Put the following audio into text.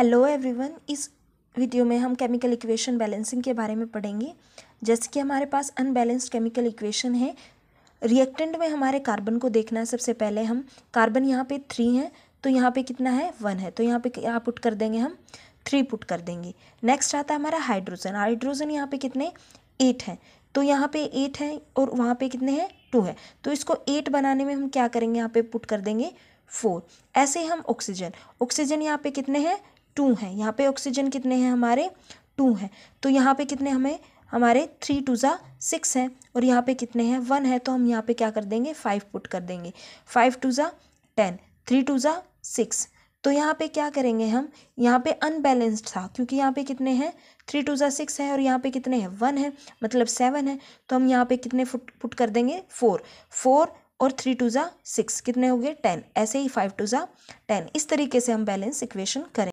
hello everyone इस video में हम केमिकल इक्वेशन बैलेंसिंग के बारे में पढ़ेंगे जैसे कि हमारे पास अनबैलेंस्ड केमिकल इक्वेशन है रिएक्टेंट में हमारे कार्बन को देखना है सबसे पहले हम कार्बन यहाँ पे थ्री हैं तो यहाँ पे कितना है वन है तो यहाँ पे यहाँ पुट कर देंगे हम थ्री पुट कर देंगे नेक्स्ट आता है हमारा हाइड्रोजन हाइड्रोजन यहाँ पर कितने एट हैं तो यहाँ पर एट हैं और वहाँ पर कितने हैं टू है तो इसको एट बनाने में हम क्या करेंगे यहाँ पर पुट कर देंगे फोर ऐसे हम ऑक्सीजन ऑक्सीजन यहाँ पे कितने हैं टू हैं यहाँ पे ऑक्सीजन कितने हैं हमारे टू हैं तो यहाँ पे कितने हमें हमारे थ्री टू ज़ा सिक्स हैं और यहाँ पे कितने हैं वन है तो हम यहाँ पे क्या कर देंगे फाइव पुट कर देंगे फाइव टू ज़ा टेन थ्री टू ज़ा सिक्स तो यहाँ पे क्या करेंगे हम यहाँ पे अनबैलेंस्ड था क्योंकि यहाँ पे कितने हैं थ्री टू ज़ा सिक्स है और यहाँ पे कितने हैं वन है मतलब सेवन है तो हम यहाँ पे कितने फुट पुट कर देंगे फोर फोर और थ्री टू ज़ा सिक्स कितने हो गए टेन ऐसे ही फाइव टू ज़ा टेन इस तरीके से हम बैलेंस इक्वेशन करें